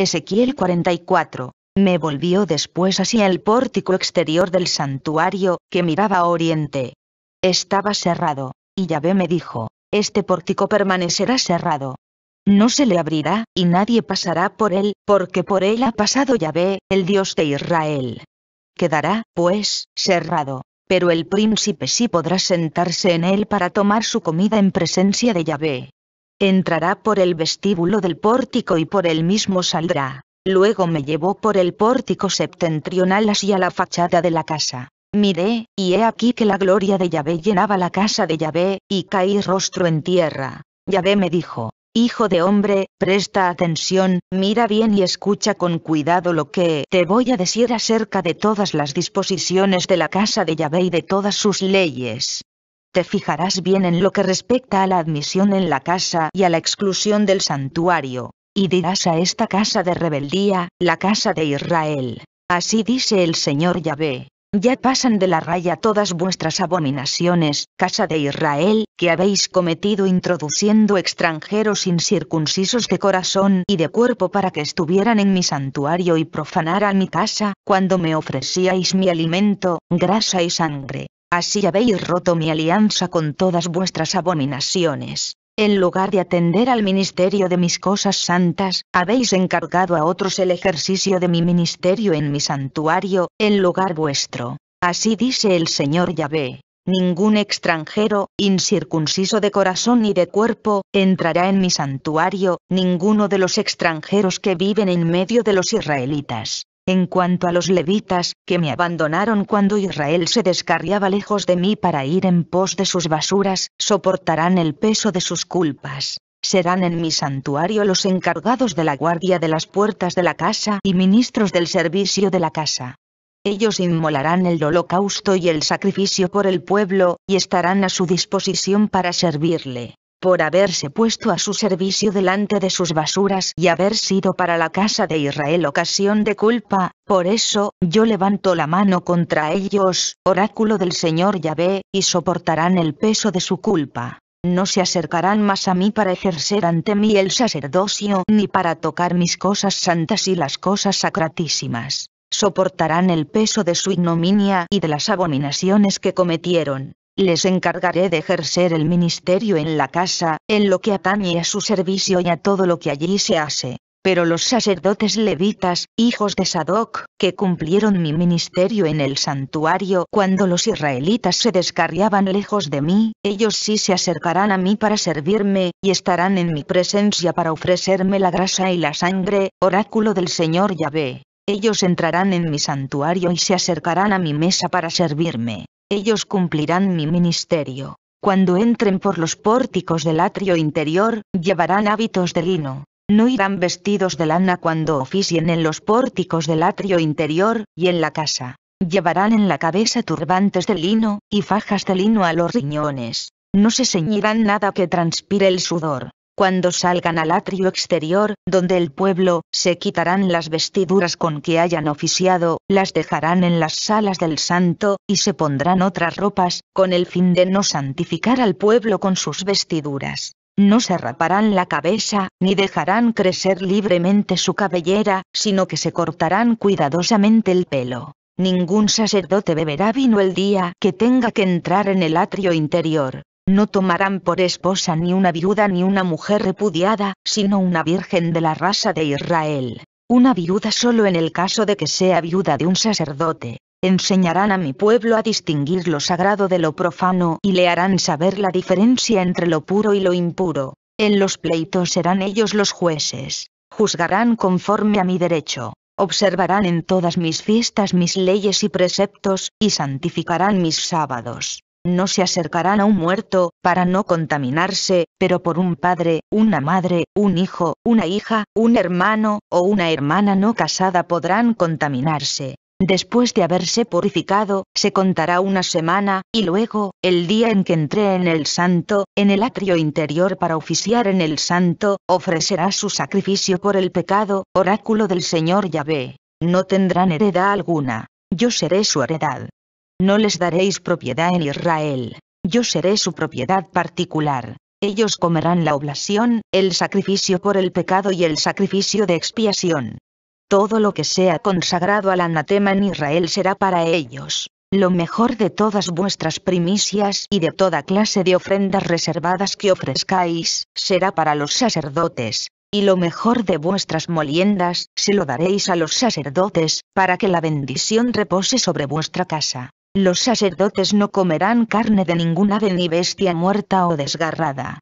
Ezequiel 44. Me volvió después hacia el pórtico exterior del santuario, que miraba a oriente. Estaba cerrado, y Yahvé me dijo, este pórtico permanecerá cerrado. No se le abrirá, y nadie pasará por él, porque por él ha pasado Yahvé, el Dios de Israel. Quedará, pues, cerrado, pero el príncipe sí podrá sentarse en él para tomar su comida en presencia de Yahvé. Entrará por el vestíbulo del pórtico y por el mismo saldrá. Luego me llevó por el pórtico septentrional hacia la fachada de la casa. Miré, y he aquí que la gloria de Yahvé llenaba la casa de Yahvé, y caí rostro en tierra. Yahvé me dijo, Hijo de hombre, presta atención, mira bien y escucha con cuidado lo que te voy a decir acerca de todas las disposiciones de la casa de Yahvé y de todas sus leyes, te fijarás bien en lo que respecta a la admisión en la casa y a la exclusión del santuario, y dirás a esta casa de rebeldía, la casa de Israel. Así dice el Señor Yahvé. Ya pasan de la raya todas vuestras abominaciones, casa de Israel, que habéis cometido introduciendo extranjeros incircuncisos de corazón y de cuerpo para que estuvieran en mi santuario y profanaran mi casa, cuando me ofrecíais mi alimento, grasa y sangre. Así habéis roto mi alianza con todas vuestras abominaciones. En lugar de atender al ministerio de mis cosas santas, habéis encargado a otros el ejercicio de mi ministerio en mi santuario, en lugar vuestro. Así dice el Señor Yahvé. Ningún extranjero, incircunciso de corazón y de cuerpo, entrará en mi santuario, ninguno de los extranjeros que viven en medio de los israelitas. En cuanto a los levitas, que me abandonaron cuando Israel se descarriaba lejos de mí para ir en pos de sus basuras, soportarán el peso de sus culpas. Serán en mi santuario los encargados de la guardia de las puertas de la casa y ministros del servicio de la casa. Ellos inmolarán el holocausto y el sacrificio por el pueblo, y estarán a su disposición para servirle por haberse puesto a su servicio delante de sus basuras y haber sido para la casa de Israel ocasión de culpa, por eso, yo levanto la mano contra ellos, oráculo del Señor Yahvé, y soportarán el peso de su culpa. No se acercarán más a mí para ejercer ante mí el sacerdocio, ni para tocar mis cosas santas y las cosas sacratísimas. Soportarán el peso de su ignominia y de las abominaciones que cometieron les encargaré de ejercer el ministerio en la casa, en lo que atañe a su servicio y a todo lo que allí se hace. Pero los sacerdotes levitas, hijos de Sadoc, que cumplieron mi ministerio en el santuario cuando los israelitas se descarriaban lejos de mí, ellos sí se acercarán a mí para servirme, y estarán en mi presencia para ofrecerme la grasa y la sangre, oráculo del Señor Yahvé. Ellos entrarán en mi santuario y se acercarán a mi mesa para servirme ellos cumplirán mi ministerio. Cuando entren por los pórticos del atrio interior, llevarán hábitos de lino. No irán vestidos de lana cuando oficien en los pórticos del atrio interior, y en la casa. Llevarán en la cabeza turbantes de lino, y fajas de lino a los riñones. No se ceñirán nada que transpire el sudor cuando salgan al atrio exterior, donde el pueblo, se quitarán las vestiduras con que hayan oficiado, las dejarán en las salas del santo, y se pondrán otras ropas, con el fin de no santificar al pueblo con sus vestiduras. No se raparán la cabeza, ni dejarán crecer libremente su cabellera, sino que se cortarán cuidadosamente el pelo. Ningún sacerdote beberá vino el día que tenga que entrar en el atrio interior, no tomarán por esposa ni una viuda ni una mujer repudiada, sino una virgen de la raza de Israel. Una viuda solo en el caso de que sea viuda de un sacerdote. Enseñarán a mi pueblo a distinguir lo sagrado de lo profano y le harán saber la diferencia entre lo puro y lo impuro. En los pleitos serán ellos los jueces. Juzgarán conforme a mi derecho observarán en todas mis fiestas mis leyes y preceptos, y santificarán mis sábados no se acercarán a un muerto, para no contaminarse, pero por un padre, una madre, un hijo, una hija, un hermano, o una hermana no casada podrán contaminarse. Después de haberse purificado, se contará una semana, y luego, el día en que entré en el santo, en el atrio interior para oficiar en el santo, ofrecerá su sacrificio por el pecado, oráculo del Señor Yahvé. No tendrán heredad alguna. Yo seré su heredad. No les daréis propiedad en Israel. Yo seré su propiedad particular. Ellos comerán la oblación, el sacrificio por el pecado y el sacrificio de expiación. Todo lo que sea consagrado al anatema en Israel será para ellos. Lo mejor de todas vuestras primicias y de toda clase de ofrendas reservadas que ofrezcáis, será para los sacerdotes, y lo mejor de vuestras moliendas se lo daréis a los sacerdotes, para que la bendición repose sobre vuestra casa. Los sacerdotes no comerán carne de ninguna ave ni bestia muerta o desgarrada.